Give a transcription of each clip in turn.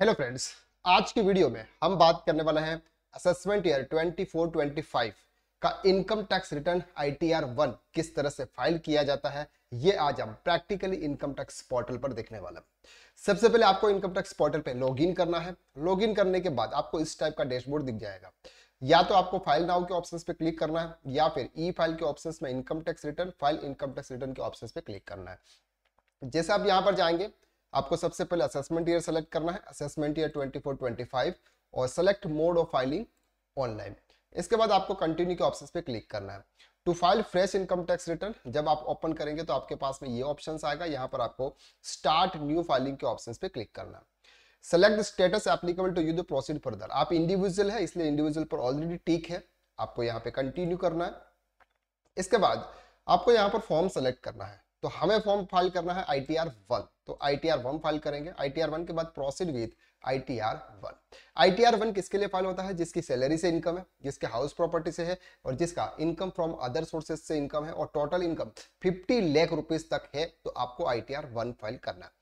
hello friends आज की video में हम बात करने वाले हैं असेसमेंट ईयर 24-25 का income tax return ITR one किस तरह से फाइल किया जाता है ये आज हम प्रैक्टिकली इनकम टैक्स पोर्टल पर देखने वाला सबसे पहले आपको इनकम टैक्स पोर्टल पे लॉगिन करना है लॉगिन करने के बाद आपको इस टाइप का डैशबोर्ड दिख जाएगा या तो आपको फाइल नाउ के ऑप्शन पे क्लिक करना है या फिर ई फाइल के ऑप्शन में income tax return file income tax return के ऑप्शन पे क्लिक करना है जैसे आप यहाँ पर जाएंगे आपको सबसे पहले असेसमेंट ईयर सेलेक्ट करना है असेसमेंट ईयर 24-25 और select mode of filing online इसके बाद आपको कंटिन्यू के ऑप्शन पे क्लिक करना है to file fresh income tax return जब आप ओपन करेंगे तो आपके पास में ये ऑप्शन आएगा यहाँ पर आपको स्टार्ट न्यू फाइलिंग के ऑप्शन पे क्लिक करना है select status applicable to you the proceed further आप इंडिविजुअल है इसलिए इंडिविजुअल पर ऑलरेडी टीक है आपको यहाँ पे कंटिन्यू करना है इसके बाद आपको यहाँ पर फॉर्म सेलेक्ट करना है तो हमें फॉर्म फाइल करना है आई टी आर वन तो I T R one file करेंगे आई टी आर वन के बाद proceed with I T R one I T R one किसके लिए फाइल होता है जिसकी सैलरी से इनकम है जिसके हाउस प्रॉपर्टी से है और जिसका इनकम फ्रॉम अदर सोर्सेज से इनकम है और total income fifty lakh rupees तक है तो आपको I T R one file करना है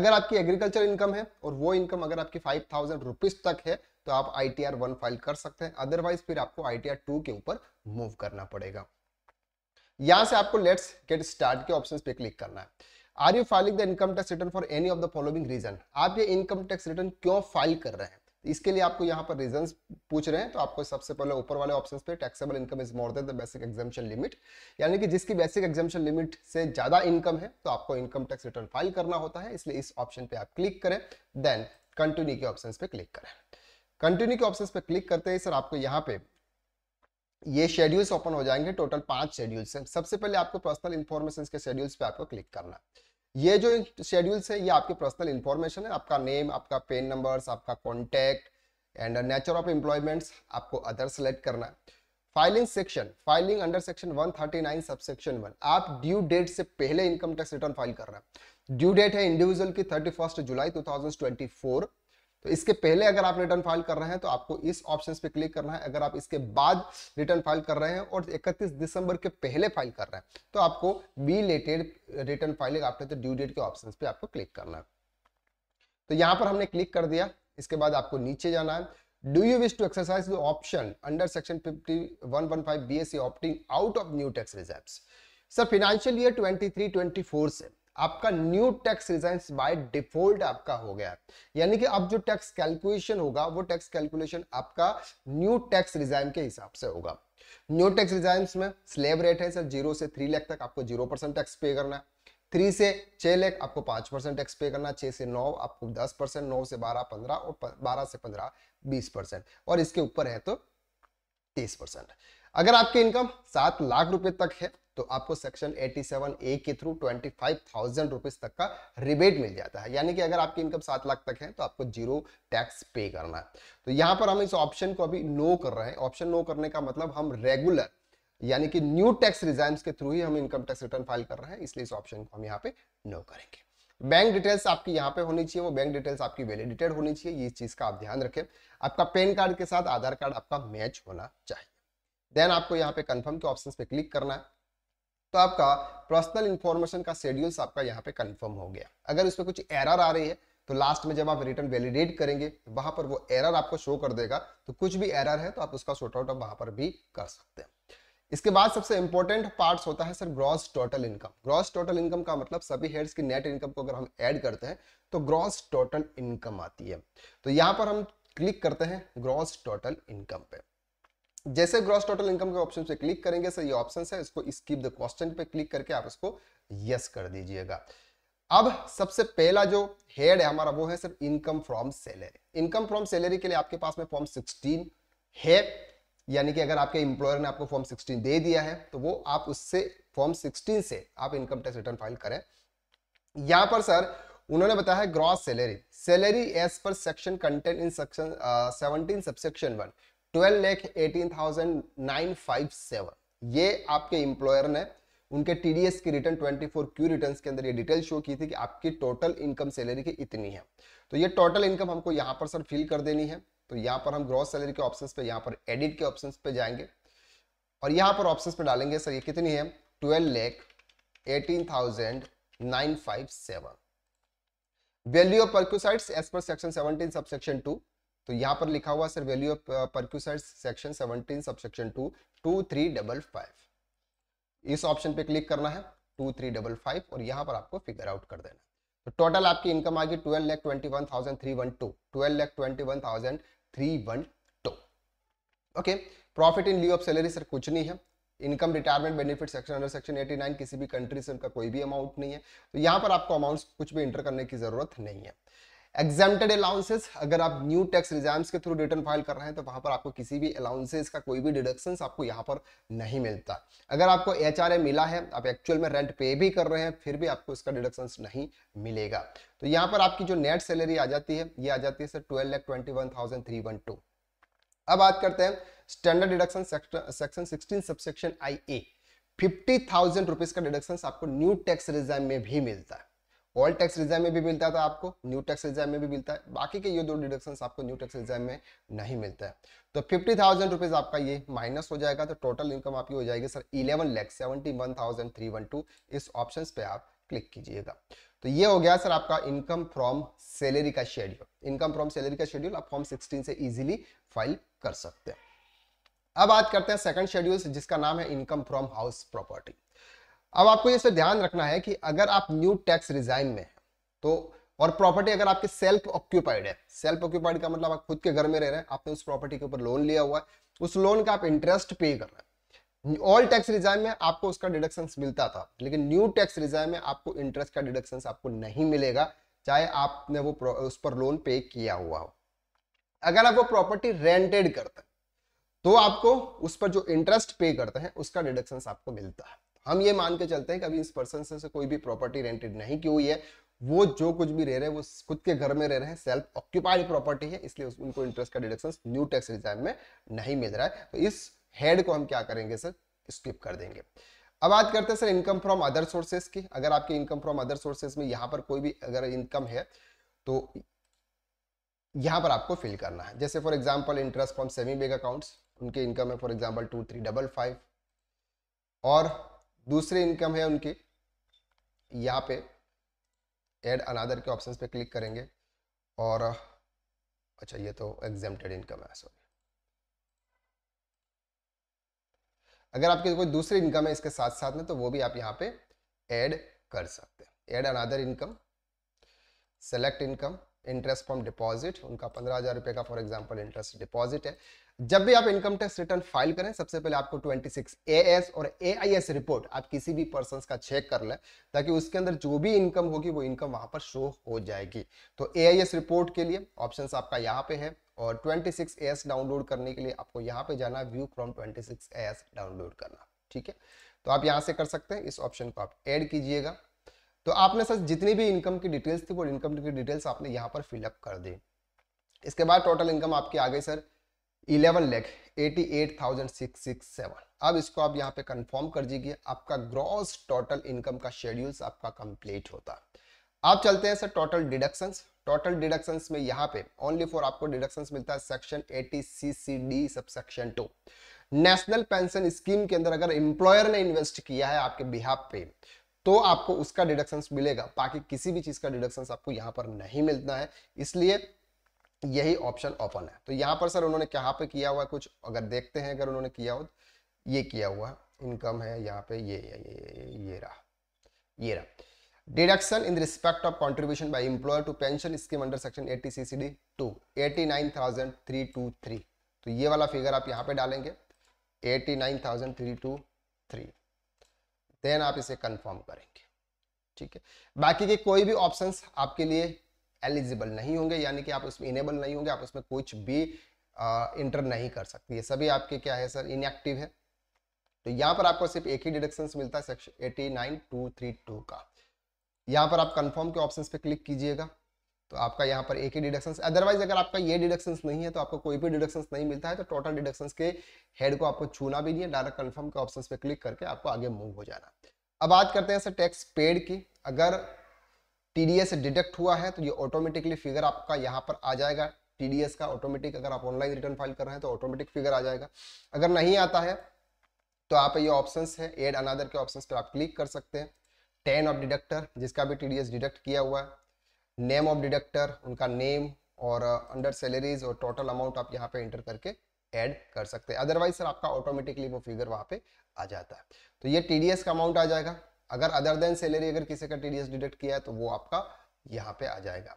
अगर आपकी एग्रीकल्चर इनकम है और वो इनकम अगर आपकी फाइव थाउजेंड रुपीज तक है तो आप I T R one file कर सकते हैं अदरवाइज फिर आपको आई टी आर टू के ऊपर मूव करना पड़ेगा यहां से आपको लेट्स गेट स्टार्ट के ऑप्शन पे क्लिक करना है are you filing the income tax return for any of the following reason आप ये इनकम टैक्स रिटर्न क्यों फाइल कर रहे हैं इसके लिए आपको यहाँ पर रीजन पूछ रहे हैं तो आपको सबसे पहले ऊपर वाले ऑप्शन पे taxable income is more than the basic exemption limit यानी कि जिसकी बेसिक एग्जामेशन लिमिट से ज्यादा इनकम है तो आपको इनकम टैक्स रिटर्न फाइल करना होता है इसलिए इस ऑप्शन पे आप क्लिक करें देन कंटिन्यू के ऑप्शन पे क्लिक करें कंटिन्यू के ऑप्शन पे क्लिक करते हैं सर आपको यहाँ पे ये शेड्यूल्स ओपन हो जाएंगे टोटल पांच शेड्यूल्स हैं सबसे पहले आपको पर्सनल इन्फॉर्मेशन के शेड्यूल्स पे आपको क्लिक करना ये जो शेड्यूल्स है ये आपके पर्सनल इन्फॉर्मेशन है आपका नेम आपका पेन नंबर्स आपका contact and nature of employments आपको अदर सेलेक्ट करना filing section filing under section 139 sub section one आप ड्यू डेट से पहले इनकम टैक्स रिटर्न फाइल कर रहे हैं ड्यू डेट है इंडिविजुअल की 31 जुलाई 2024 तो इसके पहले अगर आप रिटर्न फाइल कर रहे हैं तो आपको इस ऑप्शन पे क्लिक करना है अगर आप इसके बाद रिटर्न फाइल कर रहे हैं और 31 दिसंबर के पहले फाइल कर रहे हैं तो आपको belated return filing after तो ड्यू डेट के ऑप्शन पे आपको क्लिक करना है तो यहां पर हमने क्लिक कर दिया इसके बाद आपको नीचे जाना है do you Do you wish to exercise the option under Section 5115 BSA e opting out of new tax reserve sir financial year twenty 24 से आपका new tax regime by default आपका हो गया यानी कि अब जो टैक्स कैलकुलेशन होगा वो टैक्स कैलकुलेशन आपका न्यू टैक्स रिजाइन के हिसाब से होगा न्यू टैक्स रिजाइन में स्लेब रेट है सर जीरो से थ्री लाख तक आपको जीरो टैक्स पे करना है थ्री से छह लाख आपको पांच परसेंट टैक्स पे करना छह से नौ आपको दस परसेंट नौ से बारह पंद्रह और बारह से पंद्रह बीस परसेंट और इसके ऊपर है तो तीस परसेंट अगर आपकी इनकम सात लाख रुपए तक है तो आपको सेक्शन 87 ए के थ्रू 25,000 फाइव तक का रिबेट मिल जाता है यानी कि अगर आपकी इनकम सात लाख तक है तो आपको जीरो टैक्स पे करना है तो यहां पर हम इस ऑप्शन को अभी नो कर रहे हैं ऑप्शन नो करने का मतलब हम रेगुलर यानी कि न्यू टैक्स रिजाइम्स के थ्रू ही हम इनकम टैक्स रिटर्न फाइल कर रहे हैं इसलिए इस ऑप्शन को हम यहाँ पे नो करेंगे बैंक डिटेल्स आपकी यहाँ पे होनी चाहिए वो बैंक डिटेल्स आपकी वैलिडिटेड होनी चाहिए ये चीज का आप ध्यान रखें आपका पैन कार्ड के साथ आधार कार्ड आपका मैच होना चाहिए देन आपको यहाँ पे कंफर्म के ऑप्शंस पे क्लिक करना है तो आपका पर्सनल इन्फॉर्मेशन का शेड्यूल्स आपका यहाँ पे कन्फर्म हो गया अगर इसमें कुछ एरर आ रही है तो लास्ट में जब आप रिटर्न वैलिडेट करेंगे तो वहां पर वो एरर आपको शो कर देगा तो कुछ भी एरर है तो आप उसका शॉर्ट आउट वहां पर भी कर सकते हैं इसके बाद सबसे इंपॉर्टेंट पार्ट्स होता है sir gross total income gross total income का मतलब सभी हेड्स की नेट इनकम को अगर हम ऐड करते हैं तो ग्रॉस टोटल इनकम आती है तो यहां पर हम क्लिक करते हैं ग्रॉस टोटल इनकम पे जैसे ग्रॉस टोटल इनकम के ऑप्शन पे क्लिक करेंगे सर ये ऑप्शन है इसको स्कीप द क्वेश्चन पे क्लिक करके आप इसको यस कर दीजिएगा अब सबसे पहला जो हेड है हमारा वो है sir income from salary income from salary के लिए आपके पास में फॉर्म 16 है यानी कि अगर आपके इंप्लॉयर ने आपको फॉर्म 16 दे दिया है तो वो आप उससे फॉर्म 16 से आप इनकम टैक्स रिटर्न फाइल करें यहां पर सर उन्होंने बताया gross salary salary as per section contained in section seventeen subsection one twelve lakh eighteen thousand nine five seven ये आपके इंप्लॉयर ने उनके टीडीएस की return twenty four Q return के अंदर ये डिटेल शो की थी कि आपकी टोटल इनकम सैलरी की इतनी है तो ये टोटल इनकम हमको यहाँ पर सर फिल कर देनी है तो यहाँ पर हम ग्रॉस सैलरी के ऑप्शन पे यहाँ पर एडिट के ऑप्शन पे जाएंगे और यहाँ पर ऑप्शन पे डालेंगे सर ये कितनी है twelve lakh eighteen thousand nine five seven value of perquisites as per section seventeen subsection two तो यहाँ पर लिखा हुआ sir value of perquisite section 17 subsection 2 2355 इस ऑप्शन पे क्लिक करना है 2355 और यहाँ पर आपको फिगर आउट कर देना तो टोटल आपकी इनकम आ गई twelve lakh twenty one thousand three one two twelve lakh twenty one thousand three one two okay profit in lieu of salary sir कुछ नहीं है income retirement benefit section under section 89 किसी भी कंट्री से उनका कोई भी अमाउंट नहीं है तो यहाँ पर आपको अमाउंट्स कुछ भी इंटर करने की जरूरत नहीं है एग्जामेटेड अलाउंसेस अगर आप न्यू टैक्स एग्जाम्स के थ्रू रिटर्न फाइल कर रहे हैं तो वहां पर आपको किसी भी अलाउंसेस का कोई भी डिडक्शन आपको यहाँ पर नहीं मिलता अगर आपको एच मिला है आप एक्चुअल में रेंट पे भी कर रहे हैं फिर भी आपको इसका डिडक्शन नहीं मिलेगा तो यहाँ पर आपकी जो नेट सैलरी आ जाती है ये आ जाती है sir twelve lakh twenty one thousand three one two अब बात करते हैं standard deduction section sixteen subsection I A fifty thousand rupees का डिडक्शन आपको न्यू टैक्स रिजाम में भी मिलता है ओल्ड टैक्स एग्जाम में भी मिलता है तो आपको न्यू टैक्स एग्जाम में भी मिलता है बाकी के ये दो डिडक्शन आपको न्यू टैक्स एग्जाम में नहीं मिलता है तो फिफ्टी थाउजेंड रुपीज आपका ये माइनस हो जाएगा तो टोटल इनकम आपकी हो जाएगी sir eleven lakh seventy one thousand three one two इस ऑप्शन पे आप क्लिक कीजिएगा तो ये हो गया सर आपका इनकम फ्रॉम सैलरी का शेड्यूल इनकम फ्रॉम सैलरी का शेड्यूल आप फॉर्म सिक्सटीन से इजिली फाइल कर सकते हैं अब बात करते हैं सेकंड शेड्यूल जिसका नाम है इनकम फ्रॉम हाउस प्रॉपर्टी अब आपको ये ध्यान रखना है कि अगर आप न्यू टैक्स रिजाइन में तो और प्रॉपर्टी अगर आपके सेल्फ ऑक्यूपाइड है सेल्फ ऑक्यूपाइड का मतलब आप खुद के घर में रह रहे हैं आपने उस प्रॉपर्टी के ऊपर लोन लिया हुआ है उस लोन का आप इंटरेस्ट पे कर रहे हैं ऑल टैक्स रिजाइन में आपको उसका डिडक्शन मिलता था लेकिन न्यू टैक्स रिजाइन में आपको इंटरेस्ट का डिडक्शन आपको नहीं मिलेगा चाहे आपने वो उस पर लोन पे किया हुआ हो अगर आप वो प्रॉपर्टी रेंटेड करते हैं तो आपको उस पर जो इंटरेस्ट पे करते हैं उसका डिडक्शन आपको मिलता है हम ये मान के चलते हैं कि अभी इस पर्सन से, से कोई भी प्रॉपर्टी रेंटेड नहीं की हुई है वो जो कुछ भी रह रहे हैं वो खुद के घर में रह रहे हैं सेल्फ ऑक्यूपाइड प्रॉपर्टी है इसलिए उनको इंटरेस्ट का डिडक्शन न्यू टैक्स एग्जाम में नहीं मिल रहा है तो इस हेड को हम क्या करेंगे सर स्किप कर देंगे अब बात करते हैं sir income from other sources की अगर आपके इनकम फ्रॉम अदर सोर्सेज में यहाँ पर कोई भी अगर इनकम है तो यहाँ पर आपको फिल करना है जैसे for example interest from savings bank accounts उनके इनकम है for example two three double five और दूसरी इनकम है उनकी यहाँ पे एड अनादर के ऑप्शन पे क्लिक करेंगे और अच्छा ये तो एग्जेम्प्टेड इनकम है सॉरी अगर आपके कोई दूसरी इनकम है इसके साथ साथ में तो वो भी आप यहाँ पे ऐड कर सकते हैं add another income select income interest from deposit उनका पंद्रह हज़ार रुपये का फॉर एग्जांपल इंटरेस्ट डिपॉजिट है जब भी आप इनकम टैक्स रिटर्न फाइल करें सबसे पहले आपको 26 एएस और एआईएस रिपोर्ट आप किसी भी पर्सन का चेक कर लें ताकि उसके अंदर जो भी इनकम होगी वो इनकम वहां पर शो हो जाएगी तो एआईएस रिपोर्ट के लिए ऑप्शन आपका यहाँ पे है और 26 एएस डाउनलोड करने के लिए आपको यहाँ पे जाना व्यू फ्रॉम 26 एएस डाउनलोड करना ठीक है तो आप यहाँ से कर सकते हैं इस ऑप्शन को आप एड कीजिएगा तो आपने सर जितनी भी इनकम की डिटेल्स थी वो इनकम की डिटेल्स आपने यहाँ पर फिलअप कर दी इसके बाद टोटल इनकम आपकी आ गई sir eleven lakh eighty eight thousand six six seven अब इसको आप यहाँ पे कंफर्म कर दीजिए आपका ग्रॉस टोटल इनकम का शेड्यूल्स आपका कंप्लीट होता आप चलते हैं sir total deductions total deductions में यहाँ पे ओनली फॉर आपको डिडक्शंस मिलता है section eighty C C D sub section two national pension scheme के अंदर अगर एम्प्लॉयर ने इन्वेस्ट किया है आपके बिहाफ पे तो आपको उसका डिडक्शन मिलेगा बाकी किसी भी चीज का डिडक्शन आपको यहां पर नहीं मिलता है इसलिए यही ऑप्शन ओपन है तो यहाँ पर सर उन्होंने कहाँ पे किया हुआ कुछ अगर देखते हैं अगर उन्होंने किया हो तो ये किया हुआ इनकम है यहाँ पे ये ये ये, ये रहा ये रहा deduction in respect of contribution by employer to pension scheme under section eighty C C D two eighty nine thousand three two three तो ये वाला फिगर आप यहाँ पे डालेंगे eighty nine thousand three two three then आप इसे confirm करेंगे ठीक है बाकी के कोई भी ऑप्शन आपके लिए एलिजिबल नहीं होंगे यानी कि आप उसमें इनेबल नहीं होंगे आप उसमें कुछ भी इंटर नहीं कर सकते ये सभी आपके क्या है सर इनएक्टिव है तो यहाँ पर आपको सिर्फ एक ही डिडक्शन मिलता है section eighty nine two three two का यहाँ पर आप कंफर्म के ऑप्शन पे क्लिक कीजिएगा तो आपका यहाँ पर एक ही डिडक्शन अदरवाइज अगर आपका ये डिडक्शन नहीं है तो आपको कोई भी डिडक्शन नहीं मिलता है तो टोटल डिडक्शन के हेड को आपको छूना भी नहीं है डायरेक्ट कन्फर्म के ऑप्शन पे क्लिक करके आपको आगे मूव हो जाना अब बात करते हैं सर टैक्स पेड की अगर टीडीएस डिडक्ट हुआ है तो ये ऑटोमेटिकली फिगर आपका यहाँ पर आ जाएगा टीडीएस का ऑटोमेटिक अगर आप ऑनलाइन रिटर्न फाइल कर रहे हैं तो ऑटोमेटिक फिगर आ जाएगा अगर नहीं आता है तो आप ये ऑप्शंस है एड अनादर के ऑप्शंस पर आप क्लिक कर सकते हैं टेन ऑफ डिडक्टर जिसका भी टीडीएस डिडक्ट किया हुआ है नेम ऑफ डिडक्टर उनका नेम और अंडर uh, सैलरीज और टोटल अमाउंट आप यहाँ पे इंटर करके ऐड कर सकते हैं अदरवाइज सर आपका ऑटोमेटिकली वो फिगर वहाँ पे आ जाता है तो ये टीडीएस का अमाउंट आ जाएगा अगर अदर देन सैलरी अगर किसी का टीडीएस डिडक्ट किया है तो वो आपका यहाँ पे आ जाएगा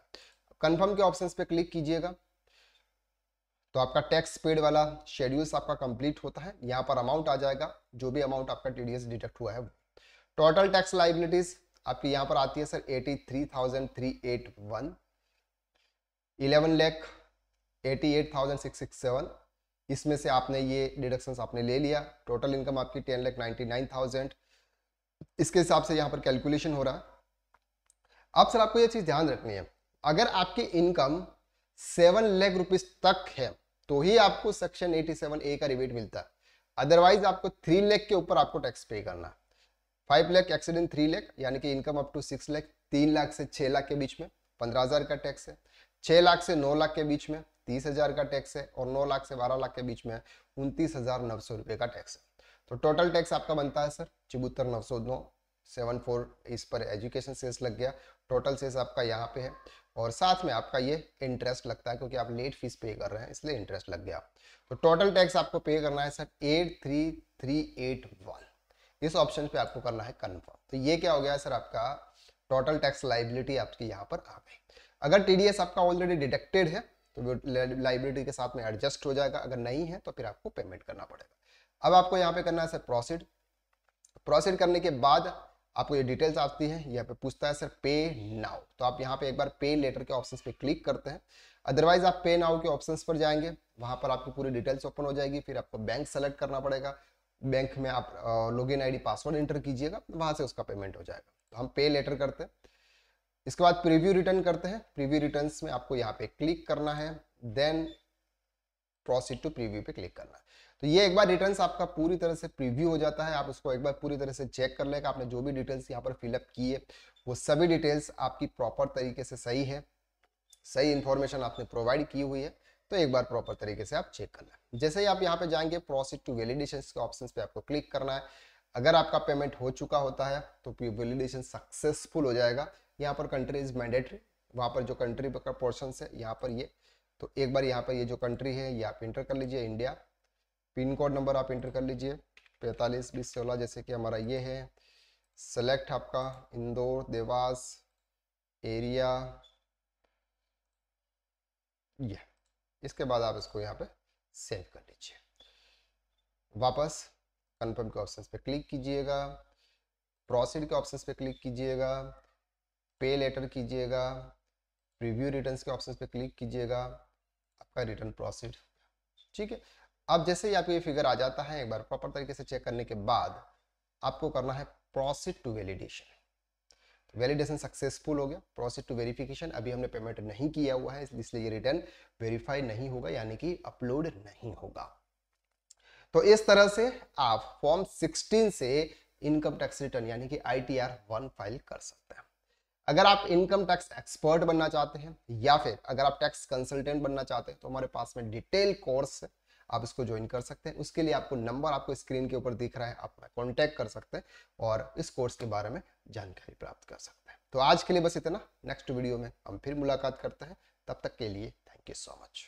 कन्फर्म के ऑप्शन पे क्लिक कीजिएगा तो आपका टैक्स पेड वाला शेड्यूल्स आपका कंप्लीट होता है यहाँ पर अमाउंट आ जाएगा जो भी अमाउंट आपका टीडीएस डिडक्ट हुआ है टोटल टैक्स लाइबिलिटीज आपकी यहाँ पर आती है sir eighty three thousand three eight one eleven lakh eighty eight thousand six six seven इसमें से आपने ये डिडक्शंस आपने ले लिया टोटल इनकम आपकी ten lakh ninety nine thousand इसके हिसाब से यहाँ पर कैलकुलेशन हो रहा अब सर आपको ये चीज़ ध्यान रखनी है अगर आपकी इनकम सेवन लैख रुपीज तक है तो ही आपको सेक्शन एटी सेवन ए का रिबेट मिलता है अदरवाइज आपको थ्री लैख के ऊपर आपको टैक्स पे करना five lakh accident three lakh यानी कि income up to six lakh तीन लाख से छः लाख के बीच में पंद्रह हज़ार का टैक्स है छः लाख से नौ लाख के बीच में तीस हज़ार का टैक्स है और नौ लाख से बारह लाख के बीच में उनतीस हज़ार नौ सौ रुपये का टैक्स है तो टोटल टैक्स आपका बनता है सर चिबूतर नौ सौ नौ सेवन फोर इस पर एजुकेशन सेस लग गया टोटल सेस आपका यहाँ पे है और साथ में आपका ये इंटरेस्ट लगता है क्योंकि आप लेट फीस पे कर रहे हैं इसलिए इंटरेस्ट लग गया तो टोटल टैक्स आपको पे करना है sir eight three three eight one इस ऑप्शन पे आपको करना है कन्फर्म तो ये क्या हो गया सर आपका टोटल टैक्स लाइबिलिटी आपकी यहाँ पर आ गई अगर टी आपका ऑलरेडी डिटेक्टेड है तो लाइबिलिटी के साथ में एडजस्ट हो जाएगा अगर नहीं है तो फिर आपको पेमेंट करना पड़ेगा अब आपको यहाँ पे करना है सर प्रोसीड प्रोसीड करने के बाद आपको ये डिटेल्स आती है यहाँ पे पूछता है सर पे नाउ तो आप यहाँ पे एक बार पे लेटर के ऑप्शन पे क्लिक करते हैं अदरवाइज आप पे नाउ के ऑप्शन पर जाएंगे वहां पर आपकी पूरी डिटेल्स ओपन हो जाएगी फिर आपको बैंक सेलेक्ट करना पड़ेगा बैंक में आप लॉगिन आईडी पासवर्ड इंटर कीजिएगा वहां से उसका पेमेंट हो जाएगा तो हम पे लेटर करते हैं इसके बाद प्रीव्यू रिटर्न करते हैं प्रीव्यू रिटर्न में आपको यहाँ पे क्लिक करना है देन प्रोसीड टू प्रीव्यू पे क्लिक करना है तो ये एक बार रिटर्न्स आपका पूरी तरह से प्रीव्यू हो जाता है आप उसको एक बार पूरी तरह से चेक कर लेगा आपने जो भी डिटेल्स यहाँ पर फिलअप किए वो सभी डिटेल्स आपकी प्रॉपर तरीके से सही है सही इंफॉर्मेशन आपने प्रोवाइड की हुई है तो एक बार प्रॉपर तरीके से आप चेक कर लें जैसे ही आप यहाँ पे जाएंगे प्रोसीड टू वेलिडेशन के ऑप्शन पे आपको क्लिक करना है अगर आपका पेमेंट हो चुका होता है तो वेलिडेशन सक्सेसफुल हो जाएगा यहाँ पर कंट्री इज मैंडेटरी वहाँ पर जो कंट्री का पोर्शन है यहाँ पर ये तो एक बार यहाँ पर ये जो कंट्री है ये आप इंटर कर लीजिए इंडिया पिन कोड नंबर आप इंटर कर लीजिए पैंतालीस बीस सोलह जैसे कि हमारा ये है सेलेक्ट आपका इंदौर देवास एरिया ये इसके बाद आप इसको यहाँ पे सेव कर लीजिए वापस कन्फर्म के ऑप्शन पे क्लिक कीजिएगा प्रोसीड के ऑप्शन पे क्लिक कीजिएगा पे लेटर कीजिएगा रिव्यू रिटर्न के ऑप्शन पे क्लिक कीजिएगा आपका रिटर्न प्रोसीड ठीक है अब जैसे ही आपको ये फिगर आ जाता है एक बार प्रॉपर तरीके से चेक करने के बाद आपको करना है proceed to validation validation successful हो गया प्रोसेस टू वेरिफिकेशन अभी हमने पेमेंट नहीं किया हुआ है इसलिए ये रिटर्न वेरीफाई नहीं होगा यानी कि अपलोड नहीं होगा तो इस तरह से आप फॉर्म 16 से इनकम टैक्स रिटर्न यानी कि आईटीआर वन फाइल कर सकते हैं अगर आप इनकम टैक्स एक्सपर्ट बनना चाहते हैं या फिर अगर आप टैक्स कंसल्टेंट बनना चाहते हैं तो हमारे पास में डिटेल कोर्स है आप इसको ज्वाइन कर सकते हैं उसके लिए आपको नंबर आपको स्क्रीन के ऊपर दिख रहा है आप कॉन्टैक्ट कर सकते हैं और इस कोर्स के बारे में जानकारी प्राप्त कर सकते हैं तो आज के लिए बस इतना नेक्स्ट वीडियो में हम फिर मुलाकात करते हैं तब तक के लिए थैंक यू सो मच